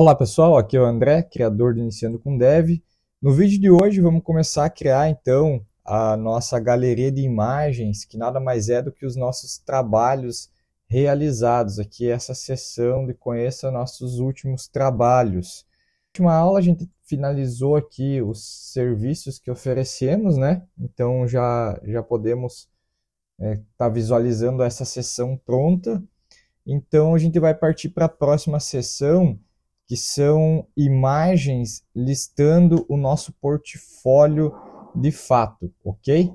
Olá pessoal, aqui é o André, criador do Iniciando com Dev. No vídeo de hoje vamos começar a criar então a nossa galeria de imagens, que nada mais é do que os nossos trabalhos realizados. Aqui é essa sessão de conheça nossos últimos trabalhos. Na última aula a gente finalizou aqui os serviços que oferecemos, né? Então já, já podemos estar é, tá visualizando essa sessão pronta. Então a gente vai partir para a próxima sessão, que são imagens listando o nosso portfólio de fato, ok?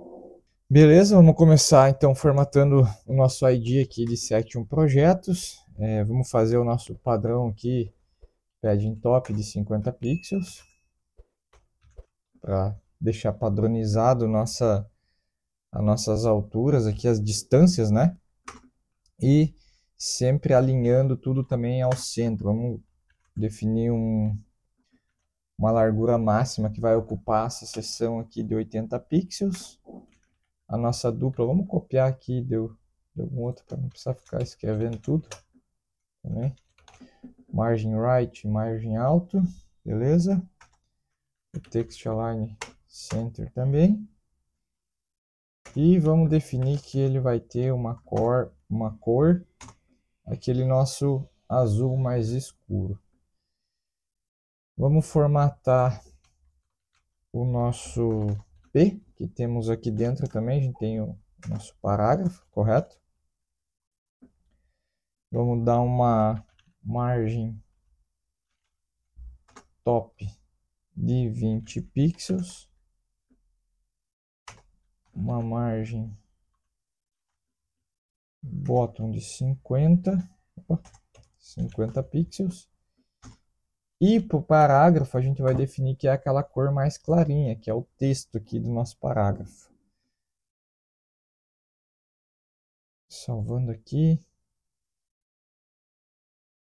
Beleza, vamos começar então formatando o nosso ID aqui de 71 Projetos. É, vamos fazer o nosso padrão aqui, padding top de 50 pixels, para deixar padronizado nossa, as nossas alturas aqui, as distâncias, né? E sempre alinhando tudo também ao centro. Vamos definir um, uma largura máxima que vai ocupar essa seção aqui de 80 pixels. A nossa dupla, vamos copiar aqui de, de algum outro para não precisar ficar escrevendo tudo. Também. Margem right, margem alto, beleza. O text align center também. E vamos definir que ele vai ter uma cor, uma cor, aquele nosso azul mais escuro. Vamos formatar o nosso P, que temos aqui dentro também, a gente tem o nosso parágrafo, correto? Vamos dar uma margem top de 20 pixels, uma margem bottom de 50, opa, 50 pixels e para o parágrafo, a gente vai definir que é aquela cor mais clarinha, que é o texto aqui do nosso parágrafo. Salvando aqui.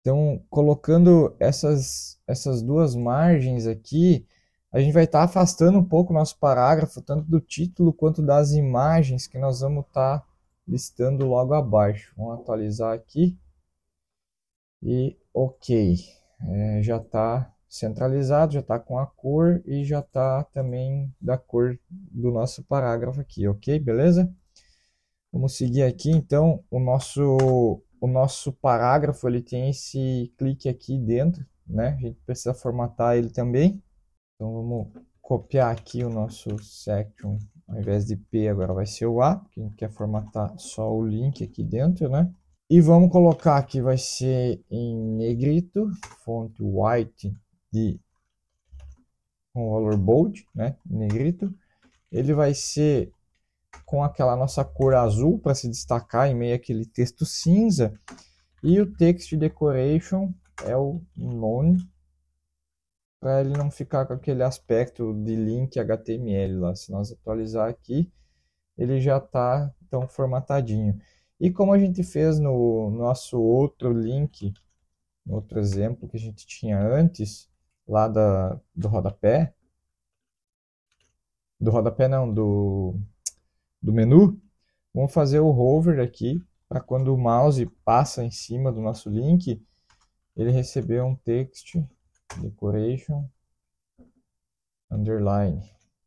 Então, colocando essas, essas duas margens aqui, a gente vai estar tá afastando um pouco o nosso parágrafo, tanto do título quanto das imagens que nós vamos estar tá listando logo abaixo. Vamos atualizar aqui. E ok é, já está centralizado, já está com a cor e já está também da cor do nosso parágrafo aqui, ok? Beleza? Vamos seguir aqui, então, o nosso, o nosso parágrafo, ele tem esse clique aqui dentro, né? A gente precisa formatar ele também. Então, vamos copiar aqui o nosso section, ao invés de P, agora vai ser o A, porque a gente quer formatar só o link aqui dentro, né? E vamos colocar aqui, vai ser em negrito, fonte white de com valor bold, né, negrito. Ele vai ser com aquela nossa cor azul para se destacar em meio àquele texto cinza. E o text decoration é o none para ele não ficar com aquele aspecto de link HTML lá. Se nós atualizar aqui, ele já está então formatadinho. E como a gente fez no nosso outro link, outro exemplo que a gente tinha antes, lá da, do rodapé, do rodapé não, do, do menu, vamos fazer o hover aqui, para quando o mouse passa em cima do nosso link, ele receber um text decoration underline.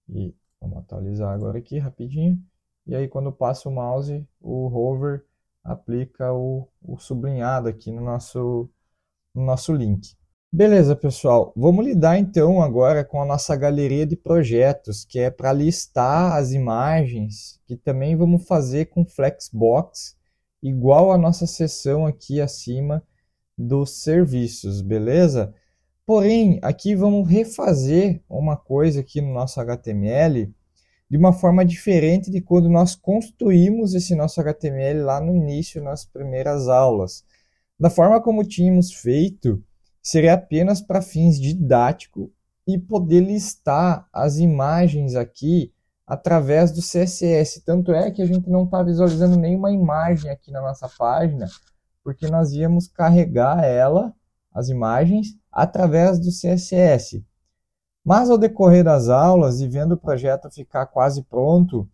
E vamos atualizar agora aqui rapidinho. E aí quando passa o mouse, o hover aplica o, o sublinhado aqui no nosso, no nosso link. Beleza, pessoal. Vamos lidar então agora com a nossa galeria de projetos, que é para listar as imagens, que também vamos fazer com Flexbox, igual a nossa seção aqui acima dos serviços, beleza? Porém, aqui vamos refazer uma coisa aqui no nosso HTML, de uma forma diferente de quando nós construímos esse nosso HTML lá no início, nas primeiras aulas. Da forma como tínhamos feito, seria apenas para fins didático e poder listar as imagens aqui através do CSS. Tanto é que a gente não está visualizando nenhuma imagem aqui na nossa página, porque nós íamos carregar ela, as imagens, através do CSS. Mas ao decorrer das aulas e vendo o projeto ficar quase pronto,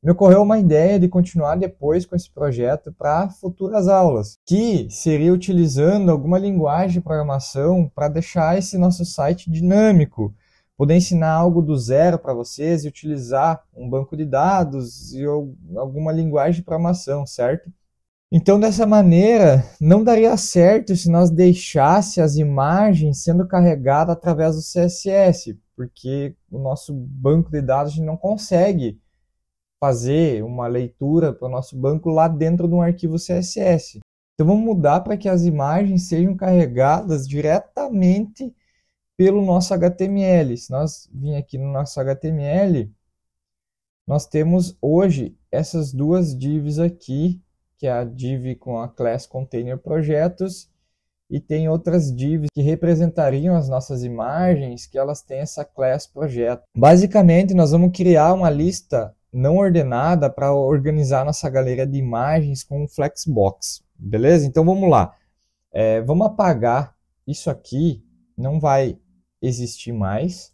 me ocorreu uma ideia de continuar depois com esse projeto para futuras aulas, que seria utilizando alguma linguagem de programação para deixar esse nosso site dinâmico, poder ensinar algo do zero para vocês e utilizar um banco de dados e alguma linguagem de programação, certo? Então, dessa maneira, não daria certo se nós deixasse as imagens sendo carregadas através do CSS, porque o nosso banco de dados a gente não consegue fazer uma leitura para o nosso banco lá dentro de um arquivo CSS. Então vamos mudar para que as imagens sejam carregadas diretamente pelo nosso HTML. Se nós vir aqui no nosso HTML, nós temos hoje essas duas divs aqui que é a div com a class container projetos, e tem outras divs que representariam as nossas imagens, que elas têm essa class projeto. Basicamente, nós vamos criar uma lista não ordenada para organizar nossa galeria de imagens com o Flexbox, beleza? Então vamos lá. É, vamos apagar isso aqui, não vai existir mais.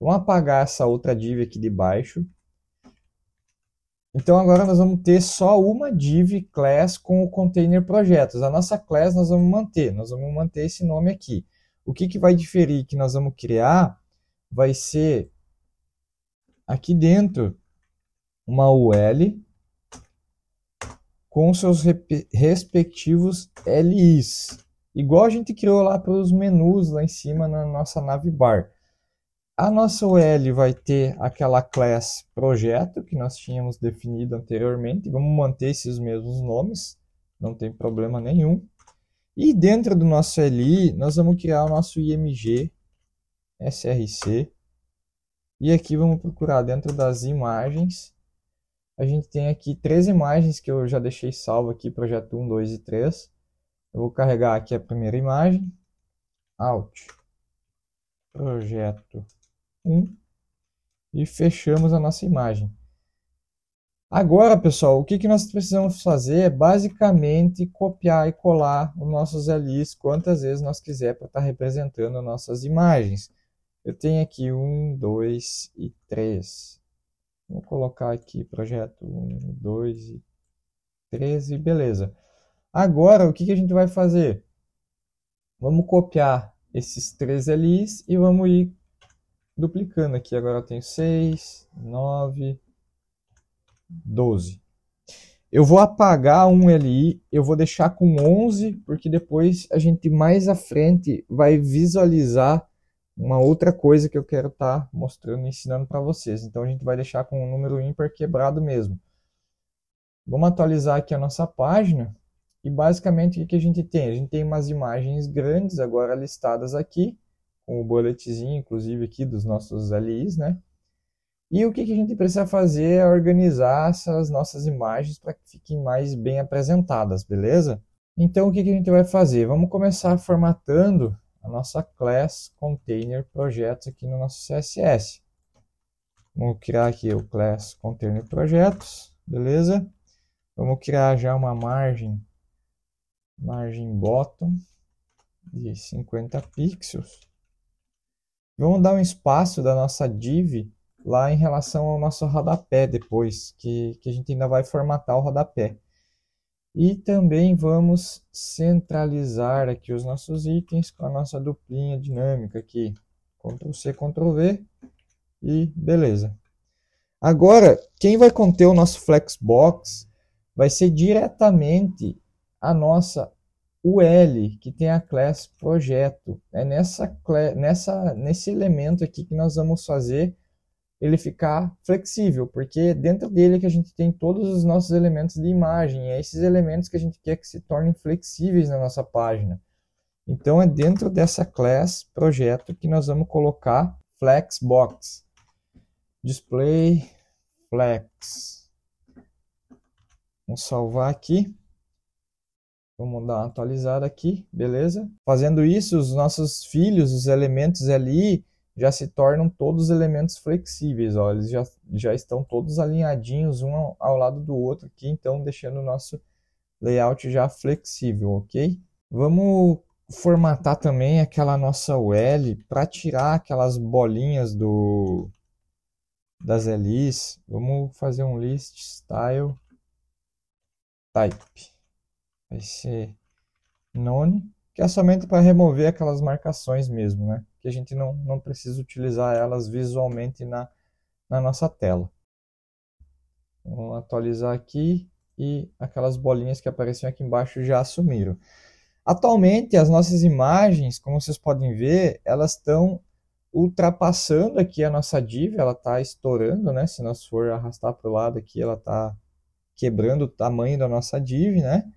Vamos apagar essa outra div aqui de baixo. Então agora nós vamos ter só uma div class com o container projetos. A nossa class nós vamos manter, nós vamos manter esse nome aqui. O que, que vai diferir que nós vamos criar vai ser aqui dentro uma UL com seus respectivos LIs. Igual a gente criou lá para os menus lá em cima na nossa navbar. A nossa UL vai ter aquela class projeto que nós tínhamos definido anteriormente. Vamos manter esses mesmos nomes, não tem problema nenhum. E dentro do nosso LI, nós vamos criar o nosso IMG SRC. E aqui vamos procurar dentro das imagens. A gente tem aqui três imagens que eu já deixei salvo aqui, projeto 1, 2 e 3. Eu vou carregar aqui a primeira imagem. Alt. Projeto 1 e fechamos a nossa imagem. Agora, pessoal, o que, que nós precisamos fazer é basicamente copiar e colar os nossos LIs quantas vezes nós quiser para estar tá representando nossas imagens. Eu tenho aqui 1, 2 e 3. Vou colocar aqui projeto 1, 2 e 3 e beleza. Agora, o que, que a gente vai fazer? Vamos copiar esses três LIs e vamos ir Duplicando aqui, agora eu tenho 6, 9, 12. Eu vou apagar um LI, eu vou deixar com 11, porque depois a gente mais à frente vai visualizar uma outra coisa que eu quero estar tá mostrando e ensinando para vocês. Então a gente vai deixar com um número ímpar quebrado mesmo. Vamos atualizar aqui a nossa página e basicamente o que a gente tem? A gente tem umas imagens grandes agora listadas aqui com o boletezinho, inclusive, aqui dos nossos LIs, né? E o que, a gente precisa fazer é organizar essas nossas imagens para que fiquem mais bem apresentadas, beleza? Então, o que, que a gente vai fazer? Vamos começar formatando a nossa class container projetos aqui no nosso CSS. Vamos criar aqui o class container projetos, beleza? Vamos criar já uma margem, margem bottom de 50 pixels. Vamos dar um espaço da nossa div lá em relação ao nosso rodapé depois, que, que a gente ainda vai formatar o rodapé. E também vamos centralizar aqui os nossos itens com a nossa duplinha dinâmica aqui. Ctrl C, Ctrl V e beleza. Agora, quem vai conter o nosso Flexbox vai ser diretamente a nossa o L, que tem a class projeto. É nessa, nessa, nesse elemento aqui que nós vamos fazer ele ficar flexível, porque dentro dele é que a gente tem todos os nossos elementos de imagem, é esses elementos que a gente quer que se tornem flexíveis na nossa página. Então é dentro dessa class projeto que nós vamos colocar flexbox. Display flex. Vamos salvar aqui. Vamos dar uma atualizada aqui, beleza? Fazendo isso, os nossos filhos, os elementos ali, já se tornam todos elementos flexíveis, ó, eles já, já estão todos alinhadinhos um ao, lado do outro aqui, então deixando o nosso layout já flexível, ok? Vamos formatar também aquela nossa UL para tirar aquelas bolinhas do das LIs. Vamos fazer um list style type vai ser none, que é somente para remover aquelas marcações mesmo, né? Que a gente não, não precisa utilizar elas visualmente na, na nossa tela. Vou atualizar aqui e aquelas bolinhas que apareciam aqui embaixo já assumiram. Atualmente, as nossas imagens, como vocês podem ver, elas estão ultrapassando aqui a nossa div, ela está estourando, né? Se nós for arrastar para o lado aqui, ela está quebrando o tamanho da nossa div, né?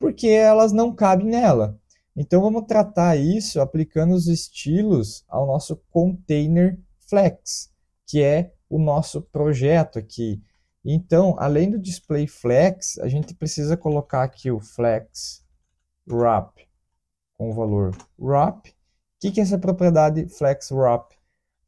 porque elas não cabem nela. Então vamos tratar isso aplicando os estilos ao nosso container flex, que é o nosso projeto aqui. Então, além do display flex, a gente precisa colocar aqui o flex wrap com o valor wrap. O que, que essa propriedade flex wrap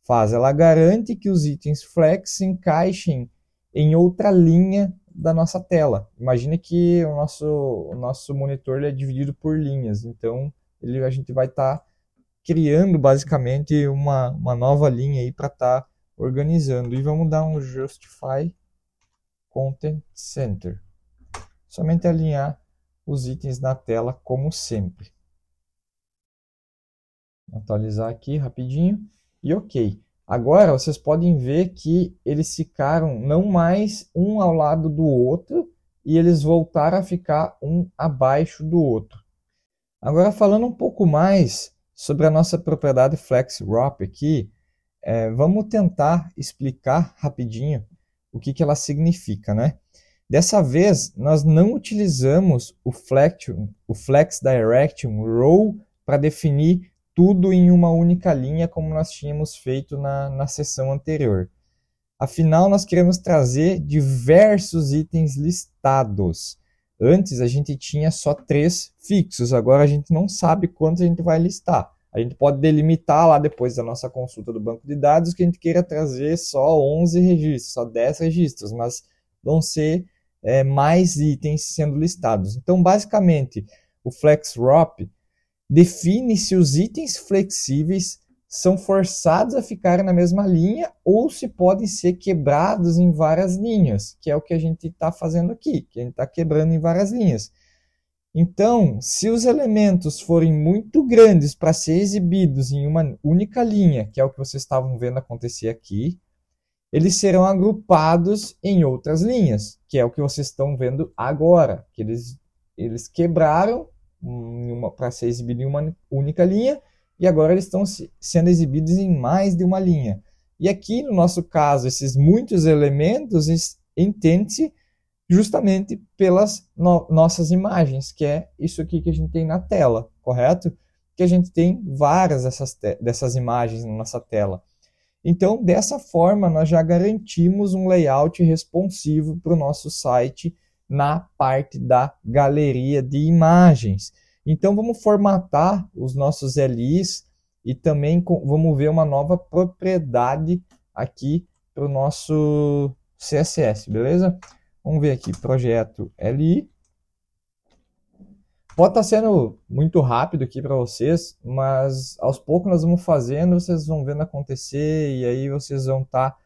faz? Ela garante que os itens flex se encaixem em outra linha da nossa tela. Imagina que o nosso, o nosso monitor é dividido por linhas, então ele, a gente vai estar tá criando basicamente uma, uma nova linha aí para estar tá organizando. E vamos dar um justify content center. Somente alinhar os itens na tela como sempre. Atualizar aqui rapidinho e ok. Agora vocês podem ver que eles ficaram não mais um ao lado do outro e eles voltaram a ficar um abaixo do outro. Agora falando um pouco mais sobre a nossa propriedade flex wrap aqui, é, vamos tentar explicar rapidinho o que, que ela significa, né? Dessa vez, nós não utilizamos o flex, o flex direction row para definir tudo em uma única linha, como nós tínhamos feito na, na sessão anterior. Afinal, nós queremos trazer diversos itens listados. Antes a gente tinha só três fixos, agora a gente não sabe quanto a gente vai listar. A gente pode delimitar lá depois da nossa consulta do banco de dados que a gente queira trazer só 11 registros, só 10 registros, mas vão ser é, mais itens sendo listados. Então, basicamente, o FlexRop define se os itens flexíveis são forçados a ficar na mesma linha ou se podem ser quebrados em várias linhas, que é o que a gente está fazendo aqui, que a gente está quebrando em várias linhas. Então, se os elementos forem muito grandes para ser exibidos em uma única linha, que é o que vocês estavam vendo acontecer aqui, eles serão agrupados em outras linhas, que é o que vocês estão vendo agora, que eles, eles quebraram para ser exibido em uma única linha, e agora eles estão se, sendo exibidos em mais de uma linha. E aqui, no nosso caso, esses muitos elementos entende-se justamente pelas no nossas imagens, que é isso aqui que a gente tem na tela, correto? Que a gente tem várias dessas, dessas imagens na nossa tela. Então, dessa forma, nós já garantimos um layout responsivo para o nosso site na parte da galeria de imagens. Então vamos formatar os nossos LIs e também vamos ver uma nova propriedade aqui para o nosso CSS, beleza? Vamos ver aqui, projeto LI. Pode estar tá sendo muito rápido aqui para vocês, mas aos poucos nós vamos fazendo, vocês vão vendo acontecer e aí vocês vão estar tá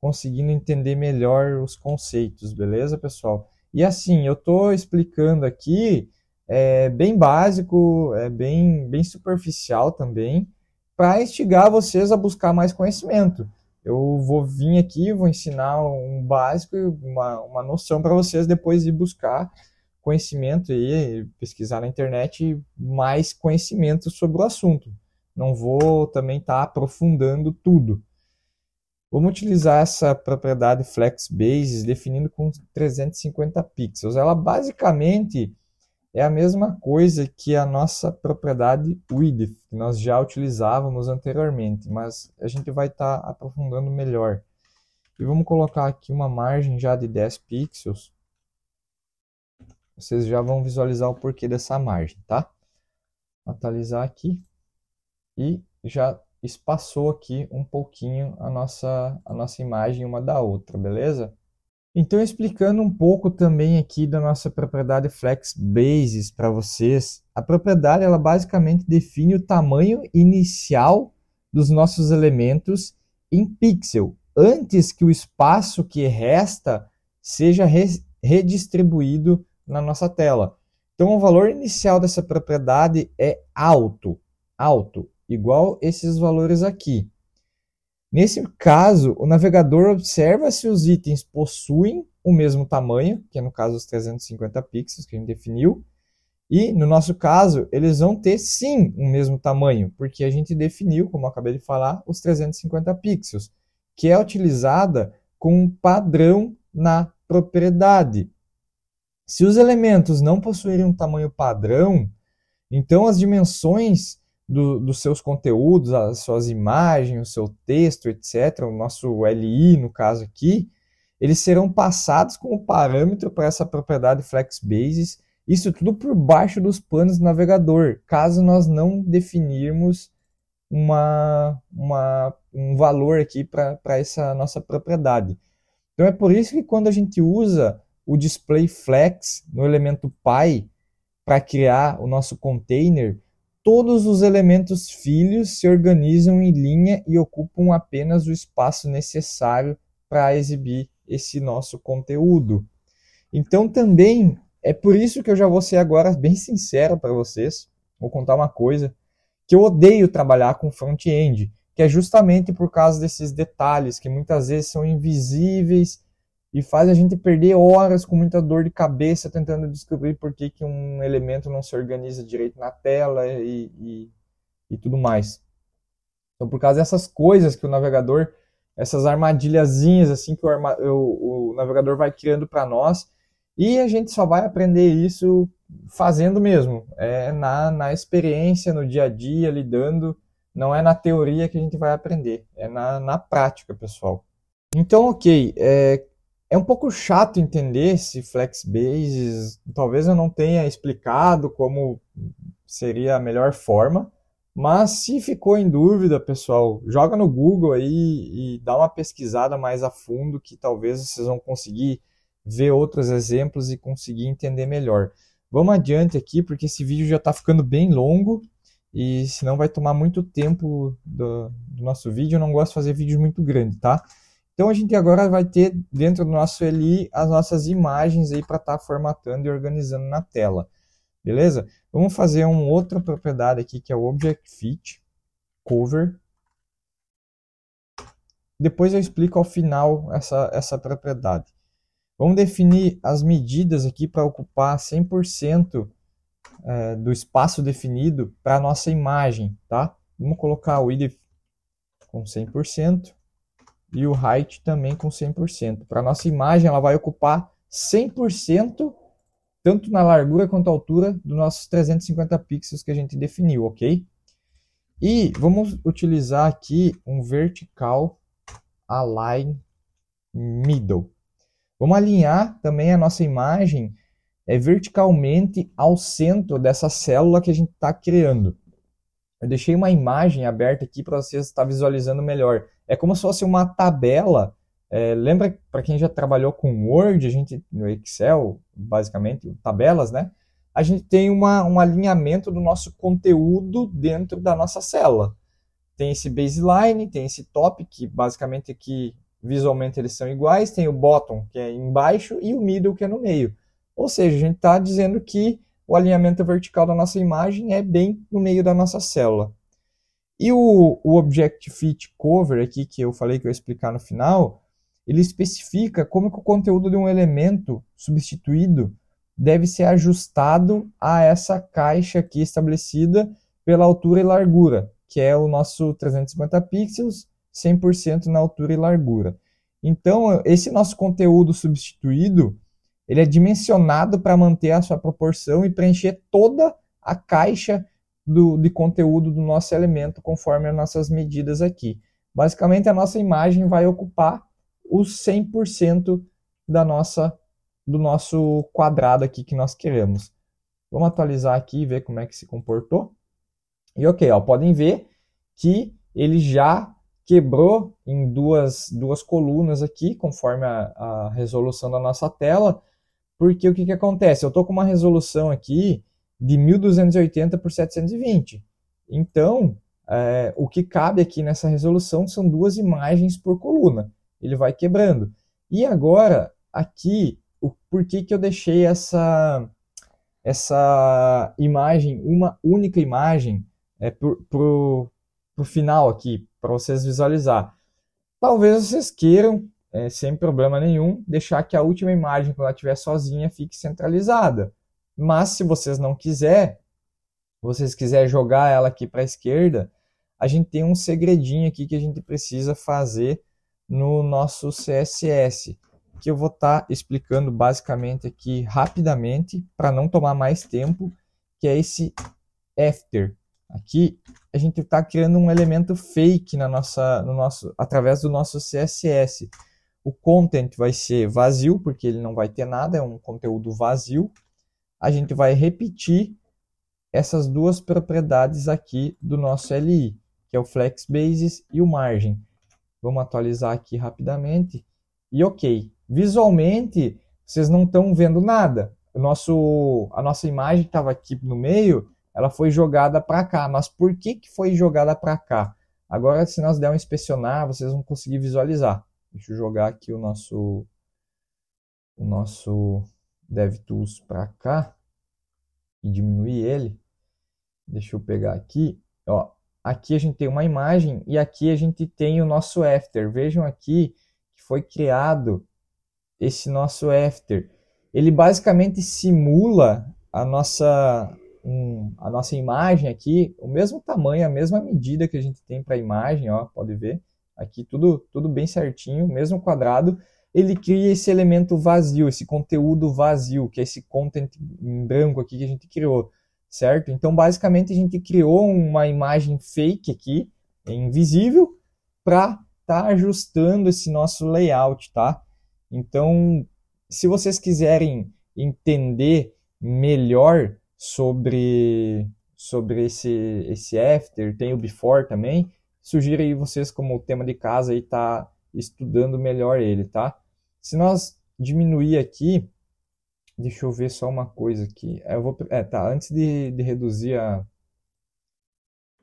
conseguindo entender melhor os conceitos, beleza, pessoal? E assim, eu estou explicando aqui é, bem básico, é bem, bem superficial também, para instigar vocês a buscar mais conhecimento. Eu vou vir aqui, vou ensinar um básico, uma, uma noção para vocês depois ir buscar conhecimento e pesquisar na internet mais conhecimento sobre o assunto. Não vou também estar tá aprofundando tudo. Vamos utilizar essa propriedade flex definindo com 350 pixels. Ela basicamente é a mesma coisa que a nossa propriedade width, que nós já utilizávamos anteriormente, mas a gente vai estar tá aprofundando melhor. E vamos colocar aqui uma margem já de 10 pixels. Vocês já vão visualizar o porquê dessa margem, tá? Atualizar aqui e já espaçou aqui um pouquinho a nossa, a nossa imagem uma da outra, beleza? Então, explicando um pouco também aqui da nossa propriedade flex basis para vocês, a propriedade ela basicamente define o tamanho inicial dos nossos elementos em pixel, antes que o espaço que resta seja re redistribuído na nossa tela. Então, o valor inicial dessa propriedade é alto, alto, igual esses valores aqui. Nesse caso, o navegador observa se os itens possuem o mesmo tamanho, que é no caso os 350 pixels que a gente definiu, e no nosso caso, eles vão ter sim o mesmo tamanho, porque a gente definiu, como acabei de falar, os 350 pixels, que é utilizada com um padrão na propriedade. Se os elementos não possuírem um tamanho padrão, então as dimensões do, dos seus conteúdos, as suas imagens, o seu texto, etc., o nosso LI, no caso aqui, eles serão passados como parâmetro para essa propriedade FlexBases, isso tudo por baixo dos panos do navegador, caso nós não definirmos uma, uma, um valor aqui para essa nossa propriedade. Então é por isso que quando a gente usa o display flex no elemento py para criar o nosso container, todos os elementos filhos se organizam em linha e ocupam apenas o espaço necessário para exibir esse nosso conteúdo. Então também é por isso que eu já vou ser agora bem sincero para vocês, vou contar uma coisa que eu odeio trabalhar com front-end, que é justamente por causa desses detalhes que muitas vezes são invisíveis e faz a gente perder horas com muita dor de cabeça tentando descobrir por que, que um elemento não se organiza direito na tela e, e, e tudo mais. Então, por causa dessas coisas que o navegador, essas armadilhazinhas assim que o, o, o navegador vai criando para nós, e a gente só vai aprender isso fazendo mesmo, é na, na experiência, no dia a dia, lidando, não é na teoria que a gente vai aprender, é na, na prática, pessoal. Então, ok, é, é um pouco chato entender se Flexbase, talvez eu não tenha explicado como seria a melhor forma, mas se ficou em dúvida, pessoal, joga no Google aí e dá uma pesquisada mais a fundo que talvez vocês vão conseguir ver outros exemplos e conseguir entender melhor. Vamos adiante aqui, porque esse vídeo já está ficando bem longo e senão vai tomar muito tempo do, do nosso vídeo. Eu não gosto de fazer vídeos muito grandes, tá? Então a gente agora vai ter dentro do nosso Eli as nossas imagens aí para estar tá formatando e organizando na tela. Beleza? Vamos fazer uma outra propriedade aqui que é o Object Fit Cover. Depois eu explico ao final essa, essa propriedade. Vamos definir as medidas aqui para ocupar 100% é, do espaço definido para a nossa imagem, tá? Vamos colocar o width com 100% e o height também com 100%. Para nossa imagem, ela vai ocupar 100% tanto na largura quanto na altura dos nossos 350 pixels que a gente definiu, ok? E vamos utilizar aqui um vertical align middle. Vamos alinhar também a nossa imagem é, verticalmente ao centro dessa célula que a gente está criando. Eu deixei uma imagem aberta aqui para vocês estar tá visualizando melhor é como se fosse uma tabela. É, lembra para quem já trabalhou com Word, a gente no Excel, basicamente, tabelas, né? A gente tem uma, um alinhamento do nosso conteúdo dentro da nossa célula. Tem esse baseline, tem esse top, que basicamente aqui é visualmente eles são iguais, tem o bottom, que é embaixo, e o middle, que é no meio. Ou seja, a gente está dizendo que o alinhamento vertical da nossa imagem é bem no meio da nossa célula. E o, o Object Fit Cover aqui, que eu falei que eu ia explicar no final, ele especifica como que o conteúdo de um elemento substituído deve ser ajustado a essa caixa aqui estabelecida pela altura e largura, que é o nosso 350 pixels, 100% na altura e largura. Então, esse nosso conteúdo substituído, ele é dimensionado para manter a sua proporção e preencher toda a caixa do, de conteúdo do nosso elemento conforme as nossas medidas aqui. Basicamente, a nossa imagem vai ocupar os 100% da nossa, do nosso quadrado aqui que nós queremos. Vamos atualizar aqui e ver como é que se comportou. E ok, ó, podem ver que ele já quebrou em duas, duas colunas aqui, conforme a, a resolução da nossa tela, porque o que, que acontece? Eu estou com uma resolução aqui de 1280 por 720. Então, é, o que cabe aqui nessa resolução são duas imagens por coluna. Ele vai quebrando. E agora, aqui, o, por que, que eu deixei essa, essa imagem, uma única imagem, é, para o final aqui, para vocês visualizar? Talvez vocês queiram, é, sem problema nenhum, deixar que a última imagem, quando ela estiver sozinha, fique centralizada. Mas se vocês não quiser, vocês quiserem jogar ela aqui para a esquerda, a gente tem um segredinho aqui que a gente precisa fazer no nosso CSS, que eu vou estar tá explicando basicamente aqui rapidamente para não tomar mais tempo, que é esse after. Aqui a gente está criando um elemento fake na nossa, no nosso, através do nosso CSS. O content vai ser vazio, porque ele não vai ter nada, é um conteúdo vazio a gente vai repetir essas duas propriedades aqui do nosso LI, que é o flex basis e o margem. Vamos atualizar aqui rapidamente. E ok, visualmente vocês não estão vendo nada. O nosso, a nossa imagem que estava aqui no meio, ela foi jogada para cá. Mas por que, que foi jogada para cá? Agora, se nós der um inspecionar, vocês vão conseguir visualizar. Deixa eu jogar aqui o nosso, o nosso DevTools para cá e diminuir ele. Deixa eu pegar aqui, ó. Aqui a gente tem uma imagem e aqui a gente tem o nosso after. Vejam aqui que foi criado esse nosso after. Ele basicamente simula a nossa um, a nossa imagem aqui, o mesmo tamanho, a mesma medida que a gente tem para a imagem, ó, pode ver aqui tudo tudo bem certinho, mesmo quadrado ele cria esse elemento vazio, esse conteúdo vazio, que é esse content em branco aqui que a gente criou, certo? Então, basicamente, a gente criou uma imagem fake aqui, é invisível, para estar tá ajustando esse nosso layout, tá? Então, se vocês quiserem entender melhor sobre sobre esse esse after, tem o before também, sugiro aí vocês como tema de casa aí tá estudando melhor ele, tá? Se nós diminuir aqui, deixa eu ver só uma coisa aqui. Eu vou, é, tá, antes de, de reduzir a,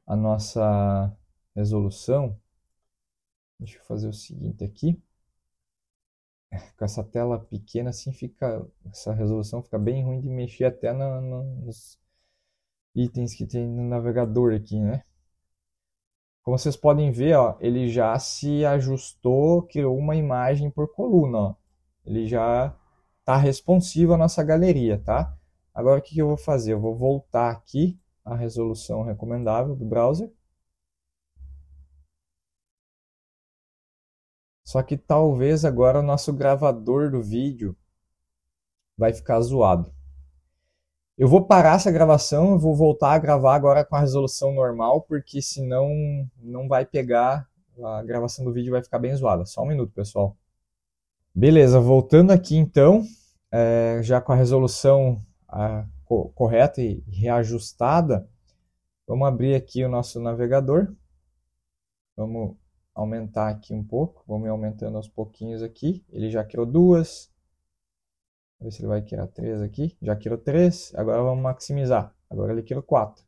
a nossa resolução, deixa eu fazer o seguinte aqui. Com essa tela pequena assim fica, essa resolução fica bem ruim de mexer até nos itens que tem no navegador aqui, né? Como vocês podem ver, ó, ele já se ajustou, criou uma imagem por coluna. Ó. Ele já está responsivo à nossa galeria, tá? Agora o que, que eu vou fazer? Eu vou voltar aqui à resolução recomendável do browser. Só que talvez agora o nosso gravador do vídeo vai ficar zoado. Eu vou parar essa gravação, eu vou voltar a gravar agora com a resolução normal, porque senão não vai pegar, a gravação do vídeo vai ficar bem zoada. Só um minuto, pessoal. Beleza, voltando aqui então, é, já com a resolução a, co correta e reajustada, vamos abrir aqui o nosso navegador. Vamos aumentar aqui um pouco, vamos aumentando aos pouquinhos aqui. Ele já criou duas, Vamos ver se ele vai criar 3 aqui. Já criou 3, agora vamos maximizar. Agora ele queira 4.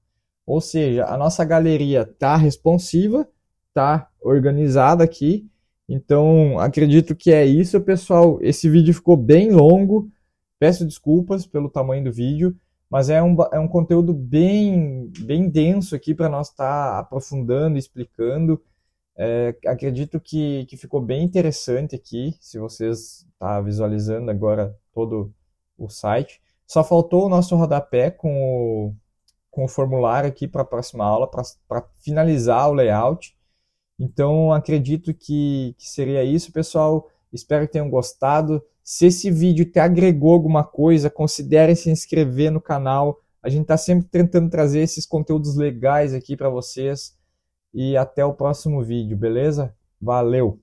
Ou seja, a nossa galeria está responsiva, está organizada aqui. Então, acredito que é isso, pessoal. Esse vídeo ficou bem longo. Peço desculpas pelo tamanho do vídeo, mas é um, é um conteúdo bem, bem denso aqui para nós estar tá aprofundando, explicando. É, acredito que, que ficou bem interessante aqui, se vocês estão tá visualizando agora todo o site. Só faltou o nosso rodapé com o, com o formulário aqui para a próxima aula, para finalizar o layout. Então, acredito que, que seria isso, pessoal. Espero que tenham gostado. Se esse vídeo te agregou alguma coisa, considere se inscrever no canal. A gente está sempre tentando trazer esses conteúdos legais aqui para vocês e até o próximo vídeo, beleza? Valeu!